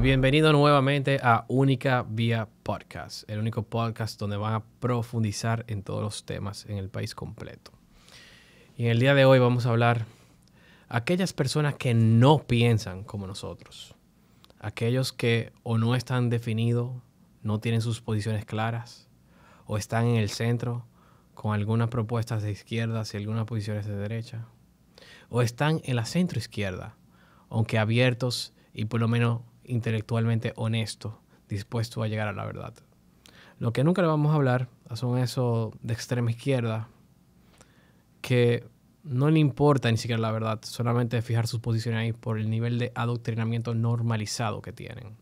bienvenido nuevamente a Única Vía Podcast, el único podcast donde van a profundizar en todos los temas en el país completo. Y en el día de hoy vamos a hablar a aquellas personas que no piensan como nosotros, aquellos que o no están definidos, no tienen sus posiciones claras, o están en el centro con algunas propuestas de izquierdas y algunas posiciones de derecha, o están en la centro izquierda, aunque abiertos y por lo menos intelectualmente honesto, dispuesto a llegar a la verdad. Lo que nunca le vamos a hablar son esos de extrema izquierda que no le importa ni siquiera la verdad, solamente fijar sus posiciones ahí por el nivel de adoctrinamiento normalizado que tienen.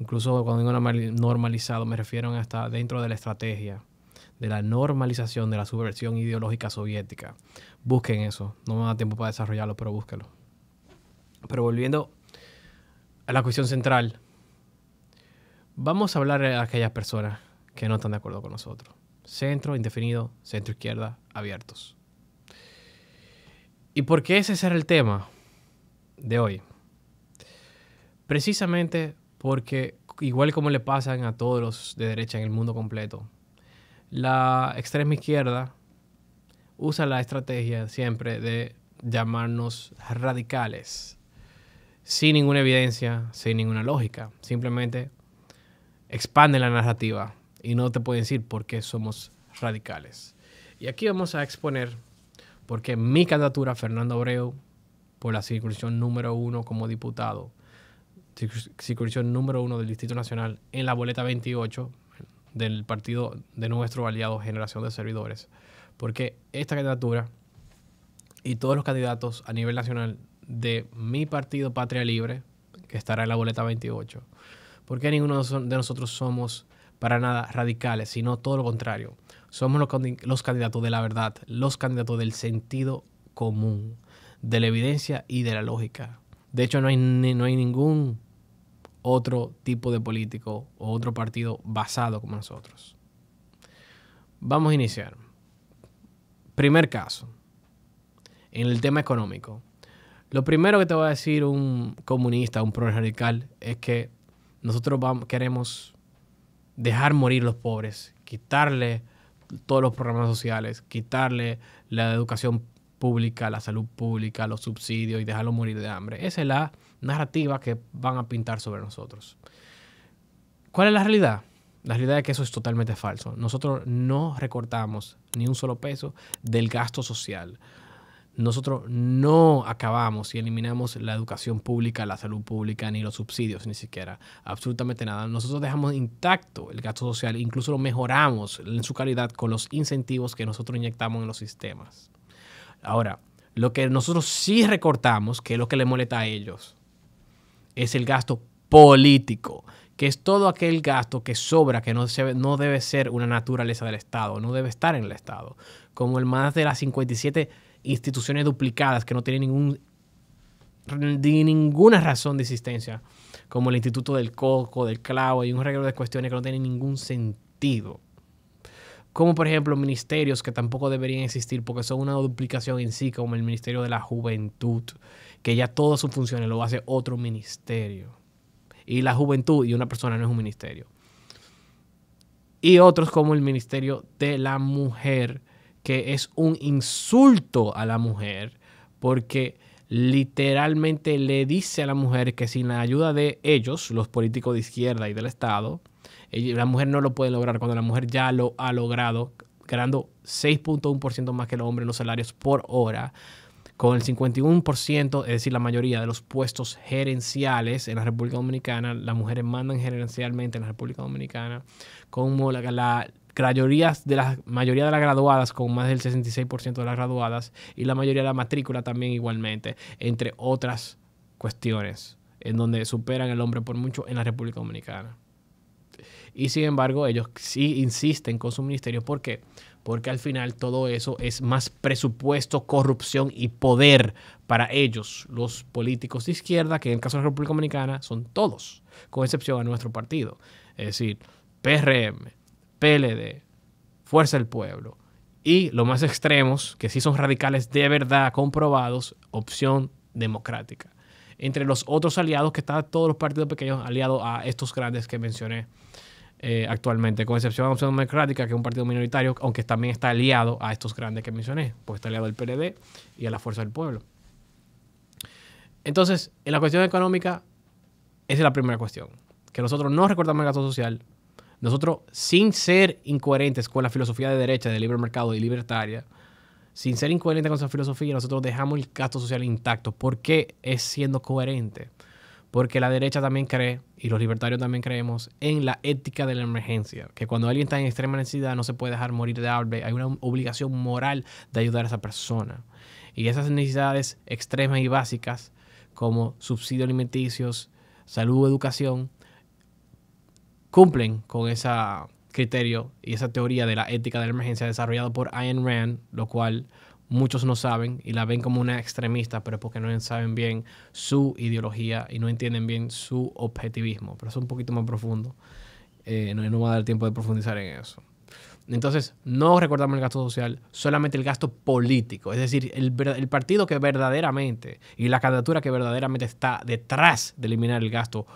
Incluso cuando digo normalizado me refiero hasta dentro de la estrategia de la normalización de la subversión ideológica soviética. Busquen eso, no me da tiempo para desarrollarlo, pero búsquenlo. Pero volviendo a la cuestión central. Vamos a hablar a aquellas personas que no están de acuerdo con nosotros. Centro, indefinido, centro izquierda, abiertos. ¿Y por qué ese será el tema de hoy? Precisamente porque, igual como le pasan a todos los de derecha en el mundo completo, la extrema izquierda usa la estrategia siempre de llamarnos radicales, sin ninguna evidencia, sin ninguna lógica. Simplemente expande la narrativa y no te pueden decir por qué somos radicales. Y aquí vamos a exponer por qué mi candidatura, Fernando Abreu, por la circunscripción número uno como diputado, circunscripción número uno del Distrito Nacional en la boleta 28 del partido de nuestro aliado Generación de Servidores, porque esta candidatura y todos los candidatos a nivel nacional de mi partido Patria Libre, que estará en la boleta 28, porque ninguno de nosotros somos para nada radicales, sino todo lo contrario. Somos los, candidatos de la verdad, los candidatos del sentido común, de la evidencia y de la lógica. De hecho, no hay, no hay ningún otro tipo de político o otro partido basado como nosotros. Vamos a iniciar. Primer caso, en el tema económico. Lo primero que te va a decir un comunista, un pro radical, es que nosotros queremos dejar morir los pobres, quitarle todos los programas sociales, quitarle la educación pública, la salud pública, los subsidios y dejarlos morir de hambre. Esa es la narrativa que van a pintar sobre nosotros. ¿Cuál es la realidad? La realidad es que eso es totalmente falso. Nosotros no recortamos ni un solo peso del gasto social nosotros no acabamos y eliminamos la educación pública, la salud pública, ni los subsidios, ni siquiera, absolutamente nada. Nosotros dejamos intacto el gasto social, incluso lo mejoramos en su calidad con los incentivos que nosotros inyectamos en los sistemas. Ahora, lo que nosotros sí recortamos, que es lo que le molesta a ellos, es el gasto político, que es todo aquel gasto que sobra, que no, se, no debe ser una naturaleza del Estado, no debe estar en el Estado, como el más de las 57 instituciones duplicadas que no tienen ningún, ninguna razón de existencia, como el Instituto del Coco, del Clavo, y un regalo de cuestiones que no tienen ningún sentido. Como por ejemplo ministerios que tampoco deberían existir porque son una duplicación en sí, como el Ministerio de la Juventud, que ya todas sus funciones lo hace otro ministerio. Y la juventud y una persona no es un ministerio. Y otros como el Ministerio de la Mujer, que es un insulto a la mujer porque literalmente le dice a la mujer que sin la ayuda de ellos, los políticos de izquierda y del Estado, la mujer no lo puede lograr cuando la mujer ya lo ha logrado, ganando 6.1% más que los hombres en los salarios por hora, con el 51%, es decir, la mayoría de los puestos gerenciales en la República Dominicana, las mujeres mandan gerencialmente en la República Dominicana, como la mayorías de la mayoría de las graduadas, con más del 66% de las graduadas, y la mayoría de la matrícula también igualmente, entre otras cuestiones, en donde superan el hombre por mucho en la República Dominicana. Y sin embargo, ellos sí insisten con su ministerio. ¿Por qué? Porque al final todo eso es más presupuesto, corrupción y poder para ellos, los políticos de izquierda, que en el caso de la República Dominicana son todos, con excepción a nuestro partido. Es decir, PRM, PLD, Fuerza del Pueblo, y los más extremos, que sí son radicales de verdad comprobados, opción democrática. Entre los otros aliados que están todos los partidos pequeños aliados a estos grandes que mencioné eh, actualmente, con excepción de Opción Democrática, que es un partido minoritario, aunque también está aliado a estos grandes que mencioné, Porque está aliado al PLD y a la Fuerza del Pueblo. Entonces, en la cuestión económica, esa es la primera cuestión, que nosotros no recordamos... el gasto social nosotros, sin ser incoherentes con la filosofía de derecha, de libre mercado y libertaria, sin ser incoherentes con esa filosofía, nosotros dejamos el gasto social intacto. ¿Por qué es siendo coherente? Porque la derecha también cree, y los libertarios también creemos, en la ética de la emergencia. Que cuando alguien está en extrema necesidad no se puede dejar morir de hambre. Hay una obligación moral de ayudar a esa persona. Y esas necesidades extremas y básicas, como subsidios alimenticios, salud, educación, cumplen con ese criterio y esa teoría de la ética de la emergencia desarrollado por Ayn Rand, lo cual muchos no saben y la ven como una extremista, pero es porque no saben bien su ideología y no entienden bien su objetivismo. Pero es un poquito más profundo. Eh, no, me va a dar tiempo de profundizar en eso. Entonces, no recordamos el gasto social, solamente el gasto político. Es decir, el, el, partido que verdaderamente y la candidatura que verdaderamente está detrás de eliminar el gasto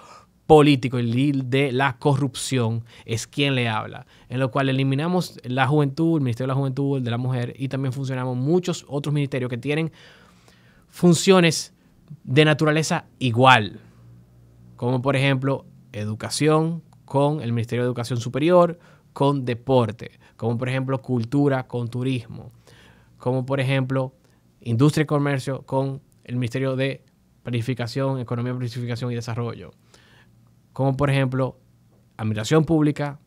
político, el líder de la corrupción, es quien le habla, en lo cual eliminamos la juventud, el Ministerio de la Juventud, el de la Mujer, y también funcionamos muchos otros ministerios que tienen funciones de naturaleza igual, como por ejemplo educación con el Ministerio de Educación Superior, con deporte, como por ejemplo cultura con turismo, como por ejemplo industria y comercio con el Ministerio de Planificación, Economía, Planificación y Desarrollo como por ejemplo administración pública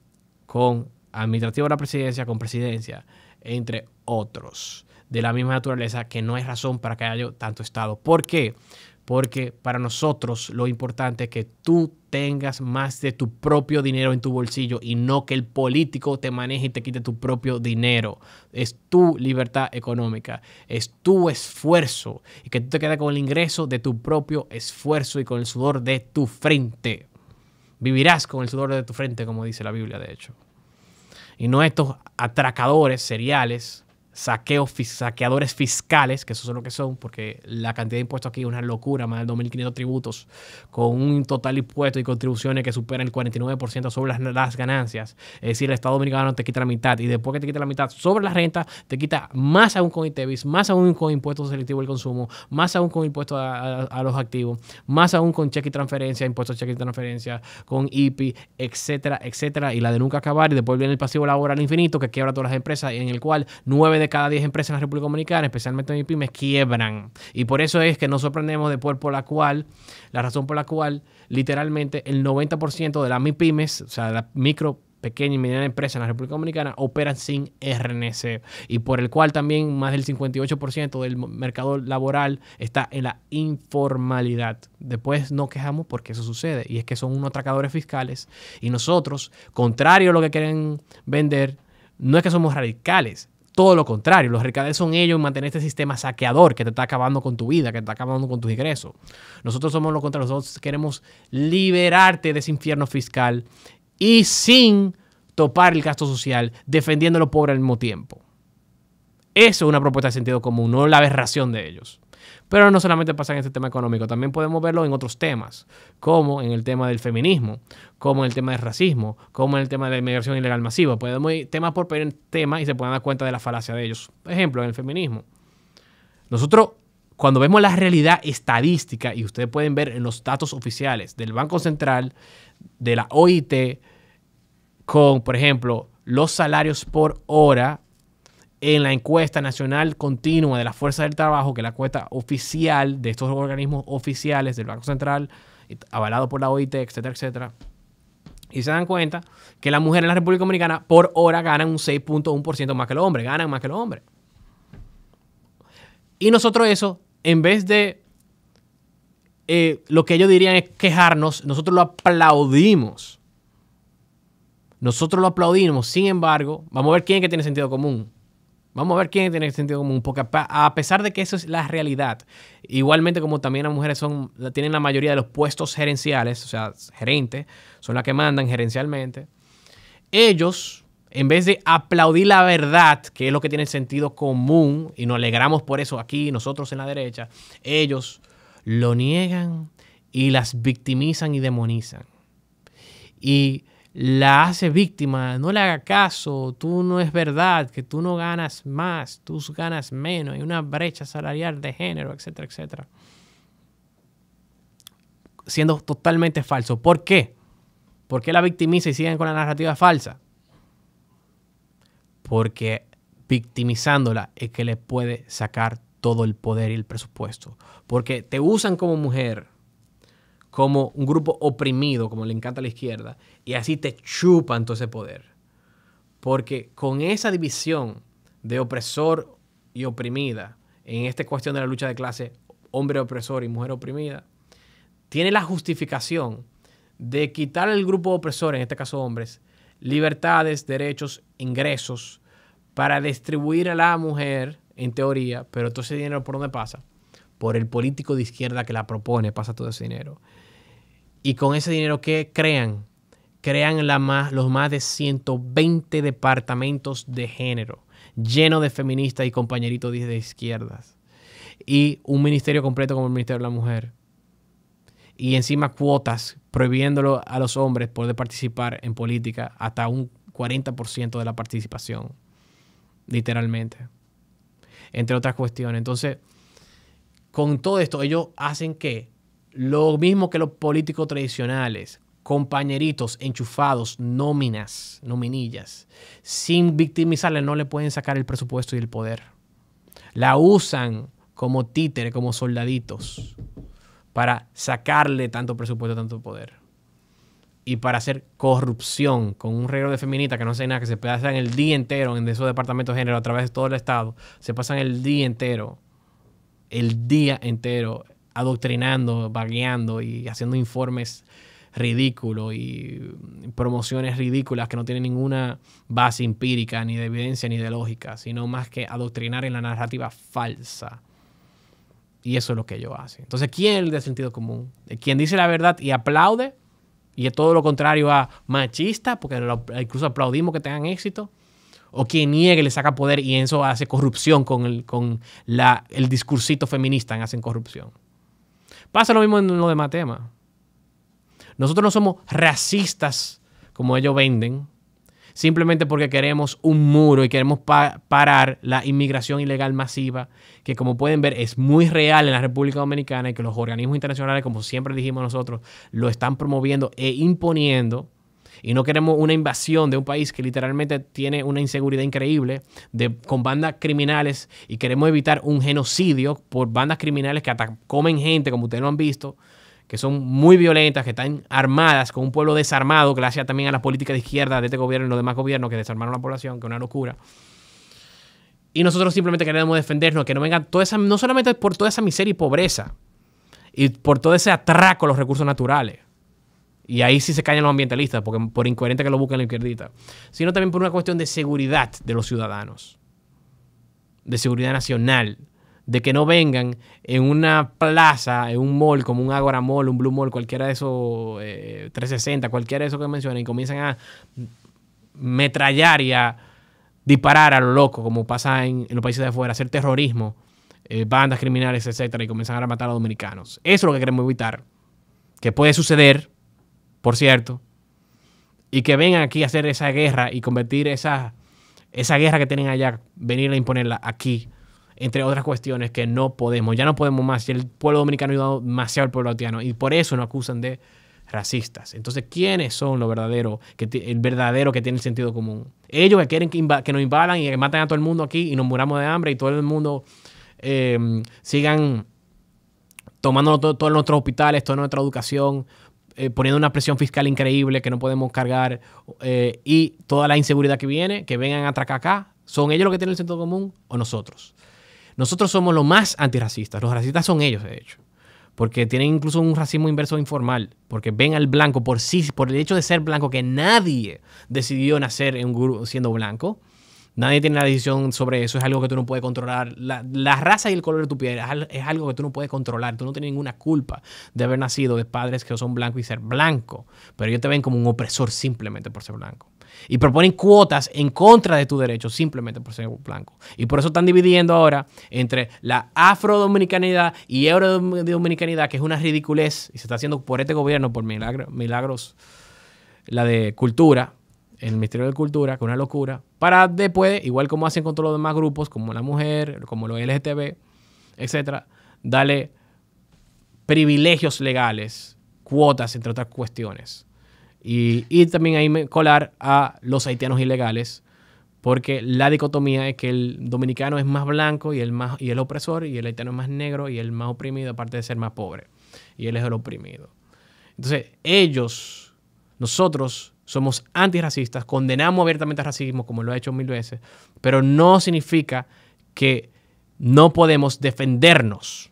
con administrativo de la presidencia, con presidencia, entre otros de la misma naturaleza, que no hay razón para que haya tanto Estado. ¿Por qué? Porque para nosotros lo importante es que tú tengas más de tu propio dinero en tu bolsillo y no que el político te maneje y te quite tu propio dinero. Es tu libertad económica, es tu esfuerzo y que tú te quedes con el ingreso de tu propio esfuerzo y con el sudor de tu frente. Vivirás con el sudor de tu frente, como dice la Biblia, de hecho. Y no estos atracadores seriales saqueo, saqueadores fiscales, que eso es lo que son, porque la cantidad de impuestos aquí es una locura, más de 2.500 tributos, con un total impuesto y contribuciones que superan el 49% sobre las, ganancias. Es decir, el Estado Dominicano te quita la mitad y después que te quita la mitad sobre la renta, te quita más aún con ITEVIS, más aún con impuestos selectivos al consumo, más aún con impuestos a, los activos, más aún con cheque y transferencia, impuestos a cheque y transferencia, con IPI, etcétera, etcétera, y la de nunca acabar. Y después viene el pasivo laboral infinito que quiebra todas las empresas, en el cual 9 de cada 10 empresas en la República Dominicana, especialmente MIPIMES pymes, quiebran. Y por eso es que nos sorprendemos de por, la cual, la razón por la cual, literalmente, el 90% de las MIPYMES, o sea, la las micro pequeña y mediana empresa en la República Dominicana operan sin RNC y por el cual también más del 58% del mercado laboral está en la informalidad. Después no quejamos porque eso sucede y es que son unos atracadores fiscales y nosotros, contrario a lo que quieren vender, no es que somos radicales, todo lo contrario, los recades son ellos en mantener este sistema saqueador que te está acabando con tu vida, que te está acabando con tus ingresos. Nosotros somos los contrario, nosotros queremos liberarte de ese infierno fiscal y sin topar el gasto social, defendiendo a los pobres al mismo tiempo. Eso es una propuesta de sentido común, no la aberración de ellos. Pero no solamente pasa en este tema económico, también podemos verlo en otros temas, como en el tema del feminismo, como en el tema del racismo, como en el tema de la inmigración ilegal masiva. Podemos ir tema por tema y se pueden dar cuenta de la falacia de ellos. Por ejemplo, en el feminismo. Nosotros, cuando vemos la realidad estadística, y ustedes pueden ver en los datos oficiales del Banco Central, de la OIT, con, por ejemplo, los salarios por hora en la encuesta nacional continua de la fuerza del trabajo, que es la encuesta oficial de estos organismos oficiales del Banco Central, avalado por la OIT, etcétera, etcétera. Y se dan cuenta que las mujeres en la República Dominicana por hora ganan un 6.1% más que el hombre, ganan más que el hombre. Y nosotros eso, en vez de eh, lo que ellos dirían es quejarnos, nosotros lo aplaudimos. Nosotros lo aplaudimos, sin embargo, vamos a ver quién es que tiene sentido común. Vamos a ver quién tiene sentido común, porque a pesar de que eso es la realidad, igualmente como también las mujeres son, tienen la mayoría de los puestos gerenciales, o sea, gerentes, son las que mandan gerencialmente, ellos, en vez de aplaudir la verdad, que es lo que tiene sentido común, y nos alegramos por eso aquí, nosotros en la derecha, ellos lo niegan y las victimizan y demonizan. Y la hace víctima, no le haga caso, tú no es verdad, que tú no ganas más, tú ganas menos, hay una brecha salarial de género, etcétera, etcétera. Siendo totalmente falso. ¿Por qué? ¿Por qué la victimiza y siguen con la narrativa falsa? Porque victimizándola es que le puede sacar todo el poder y el presupuesto. Porque te usan como mujer, como un grupo oprimido, como le encanta a la izquierda, y así te chupan todo ese poder. Porque con esa división de opresor y oprimida, en esta cuestión de la lucha de clase, hombre opresor y mujer oprimida, tiene la justificación de quitar al grupo opresor, en este caso hombres, libertades, derechos, ingresos, para distribuir a la mujer, en teoría, pero todo ese dinero por dónde pasa, por el político de izquierda que la propone, pasa todo ese dinero. Y con ese dinero que crean, crean la los más de 120 departamentos de género, llenos de feministas y compañeritos de izquierdas. Y un ministerio completo como el Ministerio de la Mujer. Y encima cuotas, prohibiéndolo a los hombres poder participar en política hasta un 40% de la participación, literalmente. Entre otras cuestiones. Entonces, con todo esto, ellos hacen que lo mismo que los políticos tradicionales, compañeritos enchufados, nóminas, nominillas, sin victimizarle, no le pueden sacar el presupuesto y el poder. La usan como títere, como soldaditos, para sacarle tanto presupuesto, tanto poder. Y para hacer corrupción con un reguero de feministas que no hace nada, que se pasan el día entero en esos departamentos de género a través de todo el Estado, se pasan el día entero el día entero adoctrinando, vagueando y haciendo informes ridículos y promociones ridículas que no tienen ninguna base empírica, ni de evidencia, ni de lógica, sino más que adoctrinar en la narrativa falsa. Y eso es lo que yo hacen. Entonces, ¿quién es el de sentido común? ¿Quién dice la verdad y aplaude, y es todo lo contrario a machista, porque incluso aplaudimos que tengan éxito, o quien niegue le saca poder y eso hace corrupción con el, la, el discursito feminista, hacen corrupción. Pasa lo mismo en los de Matema. Nosotros no somos racistas como ellos venden, simplemente porque queremos un muro y queremos parar la inmigración ilegal masiva, que como pueden ver es muy real en la República Dominicana y que los organismos internacionales, como siempre dijimos nosotros, lo están promoviendo e imponiendo y no queremos una invasión de un país que literalmente tiene una inseguridad increíble de, con bandas criminales y queremos evitar un genocidio por bandas criminales que comen gente, como ustedes lo han visto, que son muy violentas, que están armadas con un pueblo desarmado, gracias también a las política de izquierda de este gobierno y los demás gobiernos que desarmaron a la población, que es una locura. Y nosotros simplemente queremos defendernos, que no venga toda esa, no solamente por toda esa miseria y pobreza, y por todo ese atraco a los recursos naturales, y ahí sí se caen los ambientalistas, porque por incoherente que lo busquen la izquierdita. Sino también por una cuestión de seguridad de los ciudadanos, de seguridad nacional, de que no vengan en una plaza, en un mall, como un Agora Mall, un Blue Mall, cualquiera de esos 360, eh, cualquiera de esos que mencionen, y comienzan a metrallar y a disparar a los loco, como pasa en, los países de afuera, hacer terrorismo, eh, bandas criminales, etcétera, y comienzan a matar a los dominicanos. Eso es lo que queremos evitar, que puede suceder por cierto, y que vengan aquí a hacer esa guerra y convertir esa, esa guerra que tienen allá, venir a imponerla aquí, entre otras cuestiones que no podemos, ya no podemos más, el pueblo dominicano ha ayudado demasiado al pueblo haitiano y por eso nos acusan de racistas. Entonces, ¿quiénes son los verdaderos, que el verdadero que tiene el sentido común? Ellos que quieren que, nos invadan y que maten a todo el mundo aquí y nos muramos de hambre y todo el mundo eh, sigan tomando todos todo nuestros hospitales, toda nuestra educación, eh, poniendo una presión fiscal increíble que no podemos cargar eh, y toda la inseguridad que viene, que vengan a atracar acá, ¿son ellos los que tienen el sentido común o nosotros? Nosotros somos los más antirracistas. Los racistas son ellos, de hecho. Porque tienen incluso un racismo inverso informal. Porque ven al blanco por sí, por el hecho de ser blanco, que nadie decidió nacer en un grupo siendo blanco. Nadie tiene la decisión sobre eso, es algo que tú no puedes controlar. La, raza y el color de tu piel es algo que tú no puedes controlar. Tú no tienes ninguna culpa de haber nacido de padres que son blancos y ser blanco, pero ellos te ven como un opresor simplemente por ser blanco. Y proponen cuotas en contra de tu derecho simplemente por ser blanco. Y por eso están dividiendo ahora entre la afrodominicanidad y eurodominicanidad, que es una ridiculez y se está haciendo por este gobierno, por milagros, la de cultura, el Ministerio de Cultura, que es una locura, para después, igual como hacen con todos los demás grupos, como la mujer, como los LGTB, etcétera, darle privilegios legales, cuotas, entre otras cuestiones. Y, y también ahí colar a los haitianos ilegales, porque la dicotomía es que el dominicano es más blanco y el, más, y el opresor, y el haitiano es más negro y el más oprimido, aparte de ser más pobre. Y él es el oprimido. Entonces, ellos, nosotros, somos antirracistas, condenamos abiertamente el racismo, como lo ha hecho mil veces, pero no significa que no podemos defendernos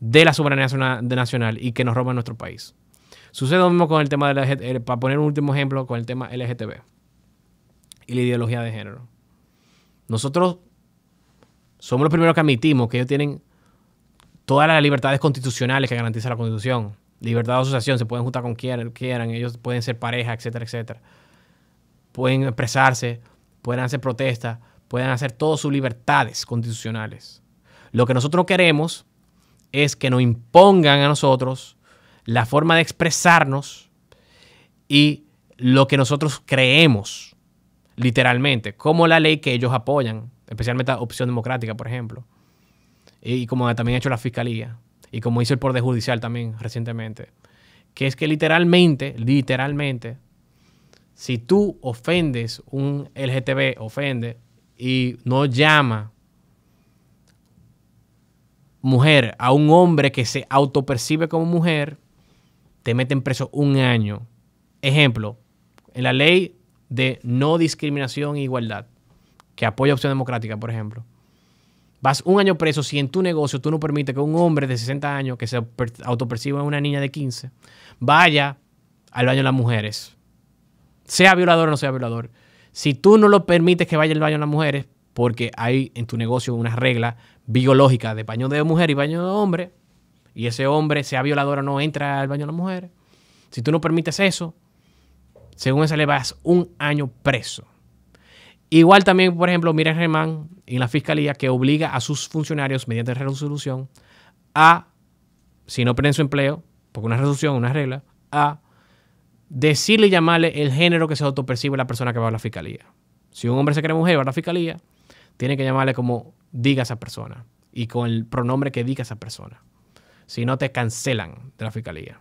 de la soberanía nacional y que nos roban nuestro país. Sucede lo mismo con el tema de la, eh, para poner un último ejemplo, con el tema LGTB y la ideología de género. Nosotros somos los primeros que admitimos que ellos tienen todas las libertades constitucionales que garantiza la Constitución libertad de asociación, se pueden juntar con quien quieran, ellos pueden ser pareja, etcétera, etcétera. Pueden expresarse, pueden hacer protesta, pueden hacer todas sus libertades constitucionales. Lo que nosotros queremos es que nos impongan a nosotros la forma de expresarnos y lo que nosotros creemos, literalmente, como la ley que ellos apoyan, especialmente la opción democrática, por ejemplo, y como también ha hecho la fiscalía y como hizo el Poder Judicial también recientemente, que es que literalmente, literalmente, si tú ofendes un LGTB, ofende y no llama mujer a un hombre que se autopercibe como mujer, te meten preso un año. Ejemplo, en la ley de no discriminación e igualdad, que apoya opción democrática, por ejemplo vas un año preso si en tu negocio tú no permites que un hombre de 60 años que se autoperciba una niña de 15 vaya al baño de las mujeres. Sea violador o no sea violador. Si tú no lo permites que vaya al baño de las mujeres, porque hay en tu negocio una regla biológica de baño de mujer y baño de hombre, y ese hombre, sea violador o no, entra al baño de las mujeres. Si tú no permites eso, según esa le vas un año preso. Igual también, por ejemplo, miren Germán y la Fiscalía que obliga a sus funcionarios mediante resolución a, si no prenden su empleo, porque una resolución, una regla, a decirle y llamarle el género que se autopercibe la persona que va a la Fiscalía. Si un hombre se cree mujer va a la Fiscalía, tiene que llamarle como diga esa persona y con el pronombre que diga esa persona. Si no, te cancelan de la Fiscalía.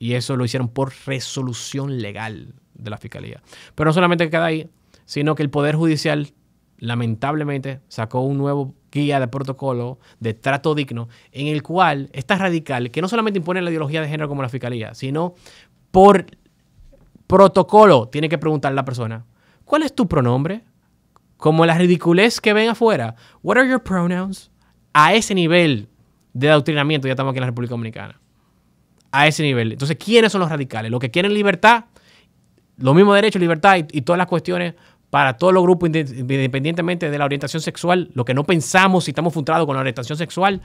Y eso lo hicieron por resolución legal de la Fiscalía. Pero no solamente queda ahí, sino que el Poder Judicial lamentablemente sacó un nuevo guía de protocolo de trato digno en el cual está radical, que no solamente impone la ideología de género como la fiscalía, sino por protocolo tiene que preguntar a la persona, ¿cuál es tu pronombre? Como la ridiculez que ven afuera, what are your pronouns? A ese nivel de adoctrinamiento ya estamos aquí en la República Dominicana. A ese nivel. Entonces, ¿quiénes son los radicales? Los que quieren libertad, lo mismo derechos, libertad y todas las cuestiones para todos los grupos, independientemente de la orientación sexual, lo que no pensamos si estamos frustrados con la orientación sexual,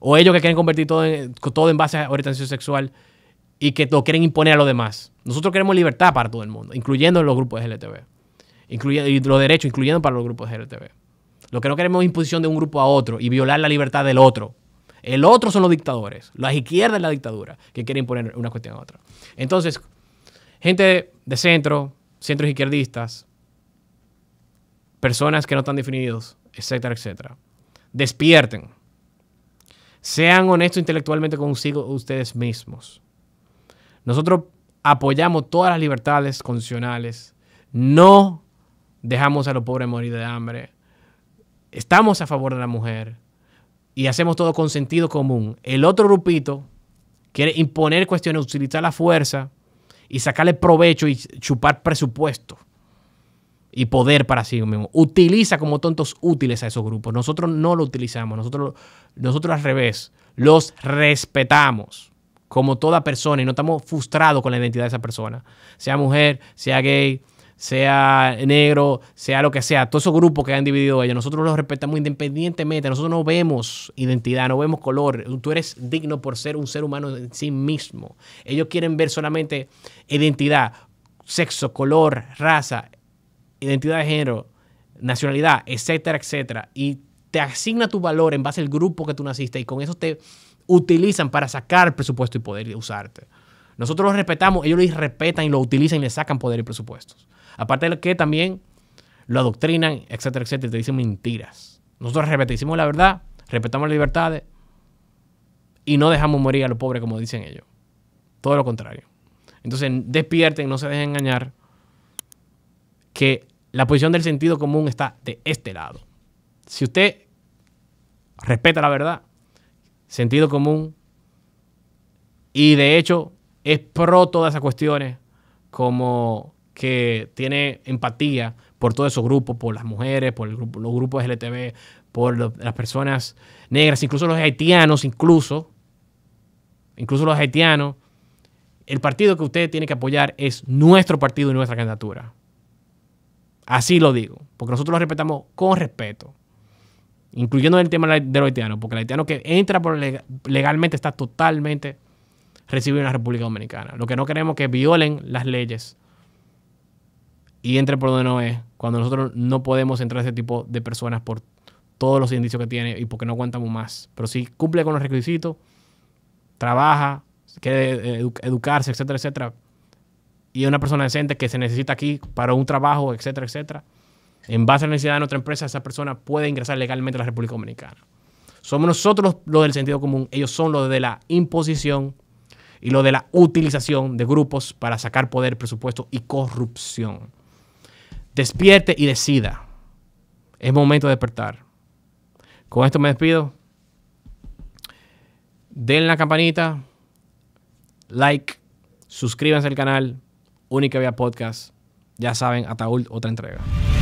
o ellos que quieren convertir todo en, todo en base a orientación sexual y que lo quieren imponer a los demás. Nosotros queremos libertad para todo el mundo, incluyendo los grupos LTV, incluyendo, los derechos, incluyendo para los grupos LTV. Lo que no queremos es imposición de un grupo a otro y violar la libertad del otro. El otro son los dictadores, las izquierdas es la dictadura, que quieren imponer una cuestión a otra. Entonces, gente de centro, centros izquierdistas, personas que no están definidos, etcétera, etcétera. Despierten. Sean honestos intelectualmente consigo ustedes mismos. Nosotros apoyamos todas las libertades condicionales. No dejamos a los pobres morir de hambre. Estamos a favor de la mujer y hacemos todo con sentido común. El otro grupito quiere imponer cuestiones, utilizar la fuerza y sacarle provecho y chupar presupuesto y poder para sí mismo. Utiliza como tontos útiles a esos grupos. Nosotros no lo utilizamos, nosotros, nosotros al revés, los respetamos como toda persona y no estamos frustrados con la identidad de esa persona, sea mujer, sea gay, sea negro, sea lo que sea, todos esos grupos que han dividido ellos, nosotros los respetamos independientemente, nosotros no vemos identidad, no vemos color, tú eres digno por ser un ser humano en sí mismo. Ellos quieren ver solamente identidad, sexo, color, raza, identidad de género, nacionalidad, etcétera, etcétera, y te asigna tu valor en base al grupo que tú naciste y con eso te utilizan para sacar presupuesto y poder usarte. Nosotros lo respetamos, ellos lo respetan y lo utilizan y le sacan poder y presupuestos. Aparte de que también lo adoctrinan, etcétera, etcétera, y te dicen mentiras. Nosotros respetamos la verdad, respetamos las libertades y no dejamos morir a los pobres como dicen ellos. Todo lo contrario. Entonces despierten, no se dejen engañar que la posición del sentido común está de este lado. Si usted respeta la verdad, sentido común, y de hecho es pro todas esas cuestiones, como que tiene empatía por todos esos grupos, por las mujeres, por los grupos LTV, por las personas negras, incluso los haitianos, incluso, incluso los haitianos, el partido que usted tiene que apoyar es nuestro partido y nuestra candidatura. Así lo digo, porque nosotros lo respetamos con respeto, incluyendo el tema de los haitianos, porque el haitiano que entra por legalmente está totalmente recibido en la República Dominicana. Lo que no queremos es que violen las leyes y entre por donde no es, cuando nosotros no podemos entrar a ese tipo de personas por todos los indicios que tiene y porque no aguantamos más. Pero si cumple con los requisitos, trabaja, quiere educarse, etcétera, etcétera, y una persona decente que se necesita aquí para un trabajo, etcétera, etcétera, en base a la necesidad de nuestra empresa, esa persona puede ingresar legalmente a la República Dominicana. Somos nosotros los del sentido común, ellos son los de la imposición y lo de la utilización de grupos para sacar poder, presupuesto y corrupción. Despierte y decida. Es momento de despertar. Con esto me despido. Den la campanita, like, suscríbanse al canal Única Vía Podcast. Ya saben, Ataúd, otra entrega.